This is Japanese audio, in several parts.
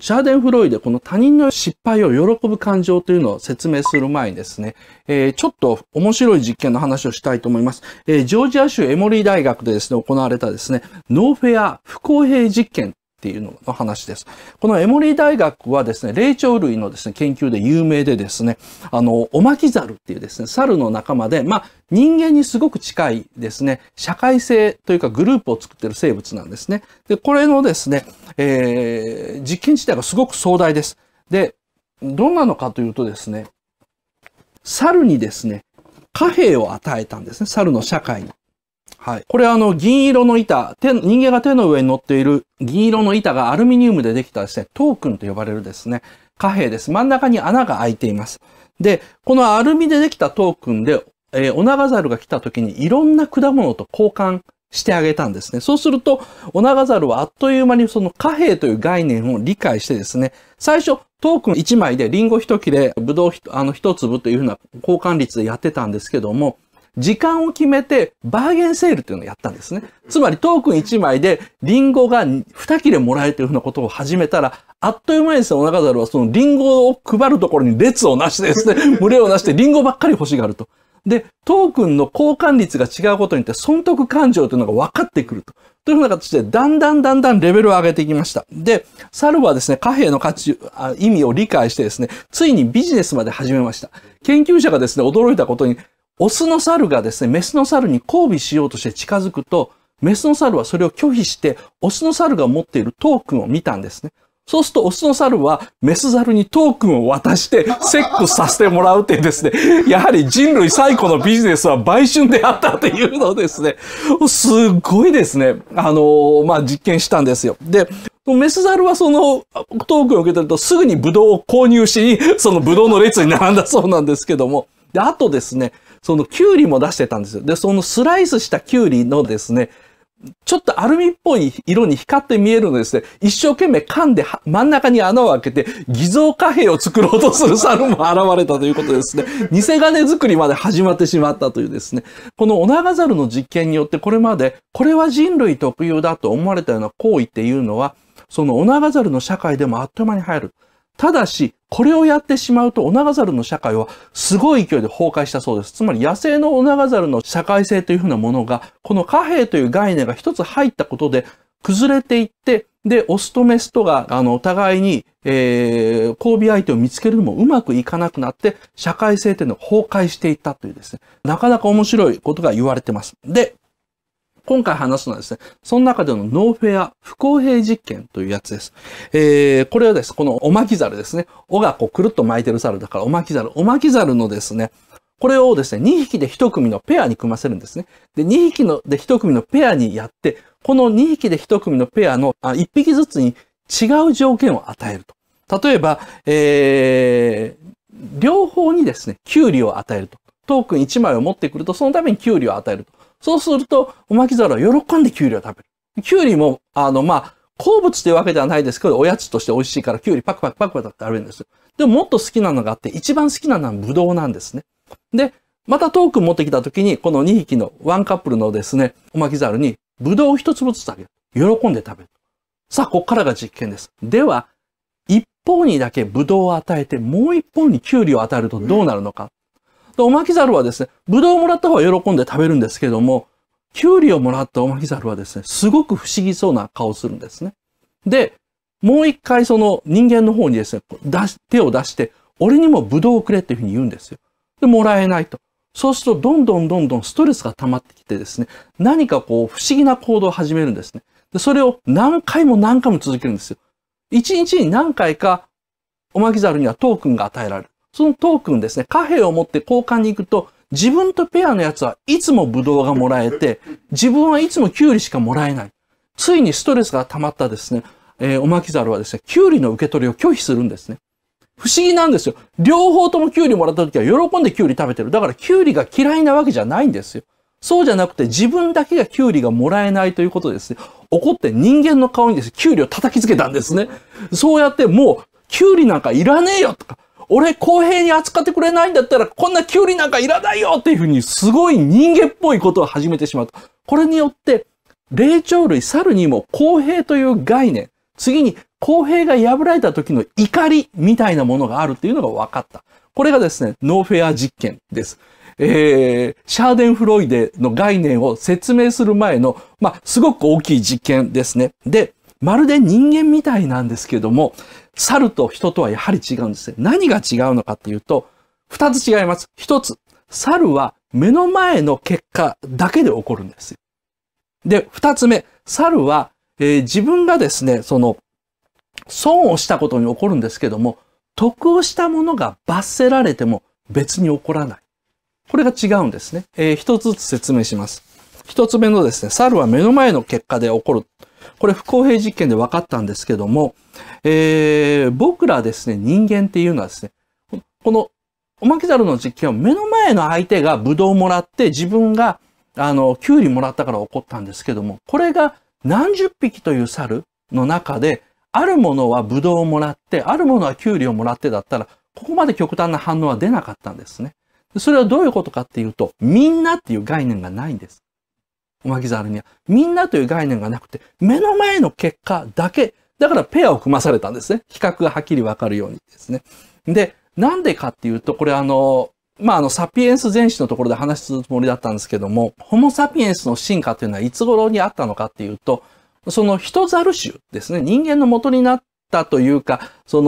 シャーデンフロイでこの他人の失敗を喜ぶ感情というのを説明する前にですね、えー、ちょっと面白い実験の話をしたいと思います。えー、ジョージア州エモリー大学でですね、行われたですね、ノーフェア不公平実験っていうのの話です。このエモリー大学はですね、霊長類のですね、研究で有名でですね、あの、オマキザルっていうですね、猿の仲間で、まあ、人間にすごく近いですね、社会性というかグループを作ってる生物なんですね。で、これのですね、えー、実験自体がすごく壮大です。で、どんなのかというとですね、猿にですね、貨幣を与えたんですね、猿の社会に。はい。これあの、銀色の板、手、人間が手の上に乗っている銀色の板がアルミニウムでできたですね、トークンと呼ばれるですね、貨幣です。真ん中に穴が開いています。で、このアルミでできたトークンで、えー、オナガザルが来た時にいろんな果物と交換してあげたんですね。そうすると、オナガザルはあっという間にその貨幣という概念を理解してですね、最初、トークン1枚でリンゴ1切れ、ブドウあの1粒というふうな交換率でやってたんですけども、時間を決めてバーゲンセールっていうのをやったんですね。つまりトークン1枚でリンゴが2切れもらえるというふうなことを始めたら、あっという間にですね、お中猿はそのリンゴを配るところに列をなしてですね、群れをなしてリンゴばっかり欲しがると。で、トークンの交換率が違うことによって損得感情というのが分かってくると。というふうな形で、だんだんだんだんレベルを上げていきました。で、サルはですね、貨幣の価値、意味を理解してですね、ついにビジネスまで始めました。研究者がですね、驚いたことに、オスの猿がですね、メスの猿に交尾しようとして近づくと、メスの猿はそれを拒否して、オスの猿が持っているトークンを見たんですね。そうすると、オスの猿は、メス猿にトークンを渡して、セックスさせてもらうっていうですね、やはり人類最古のビジネスは売春であったというのですね、すごいですね、あのまあ、実験したんですよ。で、メス猿はそのトークンを受け取ると、すぐにブドウを購入し、そのブドウの列に並んだそうなんですけども、で、あとですね、そのキュウリも出してたんですよ。で、そのスライスしたキュウリのですね、ちょっとアルミっぽい色に光って見えるのですね、一生懸命噛んで真ん中に穴を開けて偽造貨幣を作ろうとする猿も現れたということですね。偽金作りまで始まってしまったというですね。このオナガザルの実験によってこれまで、これは人類特有だと思われたような行為っていうのは、そのオナガザルの社会でもあっという間に入る。ただし、これをやってしまうとオナガザルの社会はすごい勢いで崩壊したそうです。つまり野生のオナガザルの社会性というふうなものが、この貨幣という概念が一つ入ったことで崩れていって、で、オスとメスとが、あの、お互いに、えー、交尾相手を見つけるのもうまくいかなくなって、社会性というのを崩壊していったというですね、なかなか面白いことが言われてます。で、今回話すのはですね、その中でのノーフェア不公平実験というやつです。えー、これはです、このおマキザルですね。尾がこうくるっと巻いてる猿だからおマキザル。おまきザルのですね、これをですね、2匹で1組のペアに組ませるんですね。で、2匹ので1組のペアにやって、この2匹で1組のペアのあ1匹ずつに違う条件を与えると。例えば、えー、両方にですね、キュウリを与えると。トークン1枚を持ってくると、そのためにキュウリを与えると。そうすると、おまき皿は喜んできゅうりを食べる。きゅうりも、あの、まあ、好物というわけではないですけど、おやつとして美味しいから、きゅうりパクパクパクパクってあるんです。でももっと好きなのがあって、一番好きなのはブドウなんですね。で、またトークン持ってきた時に、この2匹のワンカップルのですね、おまきざるに、ブドウを一粒ずつあげる。喜んで食べる。さあ、ここからが実験です。では、一方にだけブドウを与えて、もう一方にキュウリを与えるとどうなるのか。で、おまきざるはですね、ぶどうをもらった方は喜んで食べるんですけども、きゅうりをもらったおまきざるはですね、すごく不思議そうな顔をするんですね。で、もう一回その人間の方にですね、出し手を出して、俺にもぶどうをくれっていうふうに言うんですよ。で、もらえないと。そうすると、どんどんどんどんストレスが溜まってきてですね、何かこう、不思議な行動を始めるんですね。で、それを何回も何回も続けるんですよ。一日に何回か、おまきざるにはトークンが与えられる。そのトークンですね、貨幣を持って交換に行くと、自分とペアのやつはいつもブドウがもらえて、自分はいつもキュウリしかもらえない。ついにストレスが溜まったですね、えー、オマキザルはですね、キュウリの受け取りを拒否するんですね。不思議なんですよ。両方ともキュウリもらった時は喜んでキュウリ食べてる。だからキュウリが嫌いなわけじゃないんですよ。そうじゃなくて自分だけがキュウリがもらえないということですね。怒って人間の顔にですね、キュウリを叩きつけたんですね。そうやってもう、キュウリなんかいらねえよとか、俺公平に扱ってくれないんだったら、こんなキュウリなんかいらないよっていうふうに、すごい人間っぽいことを始めてしまうと。これによって、霊長類、猿にも公平という概念、次に公平が破られた時の怒りみたいなものがあるっていうのが分かった。これがですね、ノーフェア実験です。えー、シャーデン・フロイデの概念を説明する前の、まあ、すごく大きい実験ですね。で、まるで人間みたいなんですけども、猿と人とはやはり違うんですね。何が違うのかっていうと、二つ違います。一つ、猿は目の前の結果だけで起こるんですよ。で、二つ目、猿は、えー、自分がですね、その、損をしたことに起こるんですけども、得をしたものが罰せられても別に起こらない。これが違うんですね。えー、一つずつ説明します。一つ目のですね、猿は目の前の結果で起こる。これ不公平実験で分かったんですけども、えー、僕らですね、人間っていうのはですね、このおまけざるの実験は目の前の相手がブドウもらって自分があの、キュウリもらったから怒ったんですけども、これが何十匹という猿の中で、あるものはブドウをもらって、あるものはキュウリをもらってだったら、ここまで極端な反応は出なかったんですね。それはどういうことかっていうと、みんなっていう概念がないんです。巻き猿には、みんなという概念がなくて、目の前の結果だけ、だからペアを組まされたんですね。比較がはっきりわかるようにですね。で、なんでかっていうと、これあの、まあ、あの、サピエンス全史のところで話すつもりだったんですけども、ホモサピエンスの進化というのはいつ頃にあったのかっていうと、その人猿種ですね、人間の元になったというか、そ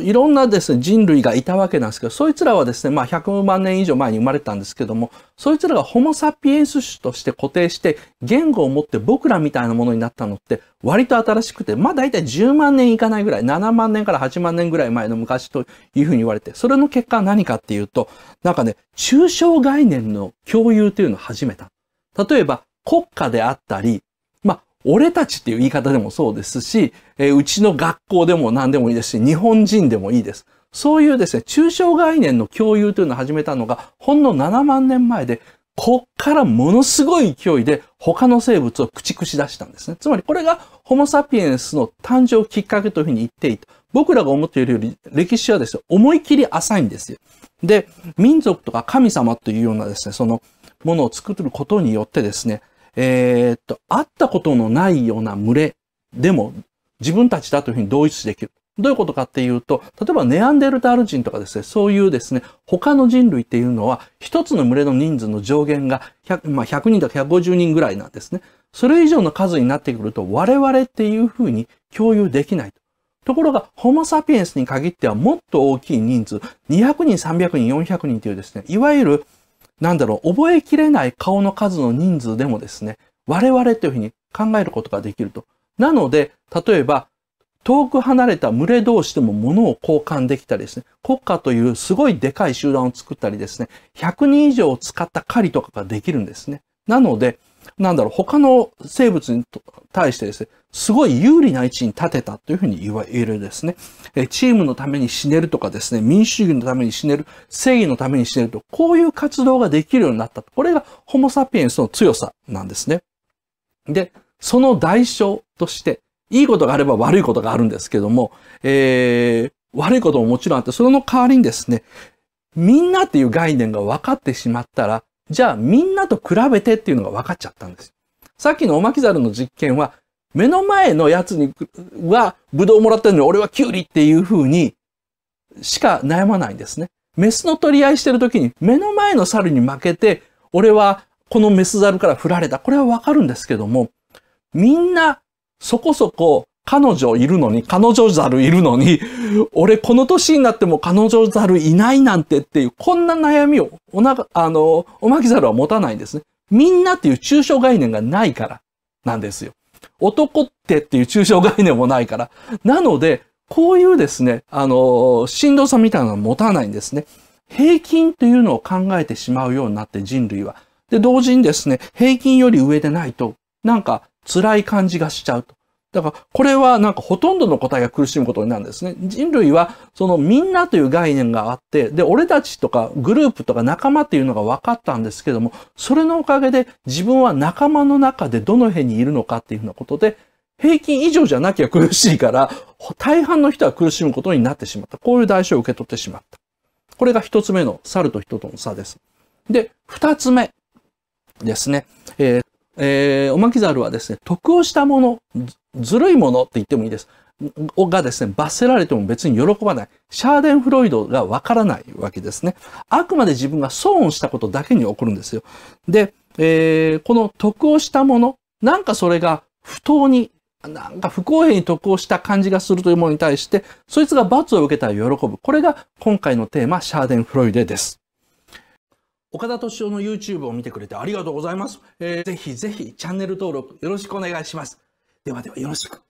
の、いろんなですね、人類がいたわけなんですけど、そいつらはですね、まあ100万年以上前に生まれたんですけども、そいつらがホモサピエンス種として固定して、言語を持って僕らみたいなものになったのって、割と新しくて、まあ大体10万年いかないぐらい、7万年から8万年ぐらい前の昔というふうに言われて、それの結果は何かっていうと、なんかね、抽象概念の共有というのを始めた。例えば、国家であったり、俺たちっていう言い方でもそうですし、えうちの学校でも何でもいいですし、日本人でもいいです。そういうですね、抽象概念の共有というのを始めたのが、ほんの7万年前で、こっからものすごい勢いで他の生物を駆逐し出したんですね。つまりこれがホモサピエンスの誕生きっかけというふうに言っていいと。僕らが思っているより歴史はですね、思い切り浅いんですよ。で、民族とか神様というようなですね、そのものを作ることによってですね、えー、っと、会ったことのないような群れでも自分たちだというふうに同一視できる。どういうことかっていうと、例えばネアンデルタール人とかですね、そういうですね、他の人類っていうのは、一つの群れの人数の上限が 100,、まあ、100人とか150人ぐらいなんですね。それ以上の数になってくると、我々っていうふうに共有できないと。ところが、ホモ・サピエンスに限ってはもっと大きい人数、200人、300人、400人というですね、いわゆるなんだろう、覚えきれない顔の数の人数でもですね、我々というふうに考えることができると。なので、例えば、遠く離れた群れ同士でも物を交換できたりですね、国家というすごいでかい集団を作ったりですね、100人以上を使った狩りとかができるんですね。なので、なんだろう、他の生物に対してですね、すごい有利な位置に立てたというふうに言われるですね。チームのために死ねるとかですね、民主主義のために死ねる、正義のために死ねると、こういう活動ができるようになった。これがホモサピエンスの強さなんですね。で、その代償として、いいことがあれば悪いことがあるんですけども、えー、悪いことももちろんあって、それの代わりにですね、みんなっていう概念が分かってしまったら、じゃあみんなと比べてっていうのが分かっちゃったんです。さっきのオマキザルの実験は、目の前のやつにはブドウもらってるのに俺はキュウリっていうふうにしか悩まないんですね。メスの取り合いしてる時に目の前の猿に負けて俺はこのメス猿から振られた。これは分かるんですけども、みんなそこそこ彼女いるのに、彼女ざるいるのに、俺この年になっても彼女ざるいないなんてっていう、こんな悩みをおなか、あの、おまきざるは持たないんですね。みんなっていう抽象概念がないからなんですよ。男ってっていう抽象概念もないから。なので、こういうですね、あの、しんどさみたいなのは持たないんですね。平均というのを考えてしまうようになって人類は。で、同時にですね、平均より上でないと、なんか辛い感じがしちゃうと。だから、これはなんかほとんどの答えが苦しむことになるんですね。人類は、そのみんなという概念があって、で、俺たちとかグループとか仲間っていうのが分かったんですけども、それのおかげで自分は仲間の中でどの辺にいるのかっていうようなことで、平均以上じゃなきゃ苦しいから、大半の人は苦しむことになってしまった。こういう代償を受け取ってしまった。これが一つ目の猿と人との差です。で、二つ目ですね。えーえー、おまきざるはですね、得をしたもの、ずるいものって言ってもいいです。がですね、罰せられても別に喜ばない。シャーデンフロイドがわからないわけですね。あくまで自分が損をしたことだけに起こるんですよ。で、えー、この得をしたもの、なんかそれが不当に、なんか不公平に得をした感じがするというものに対して、そいつが罰を受けたら喜ぶ。これが今回のテーマ、シャーデンフロイデです。岡田敏夫の YouTube を見てくれてありがとうございます。えー、ぜひぜひチャンネル登録よろしくお願いします。ではではよろしく。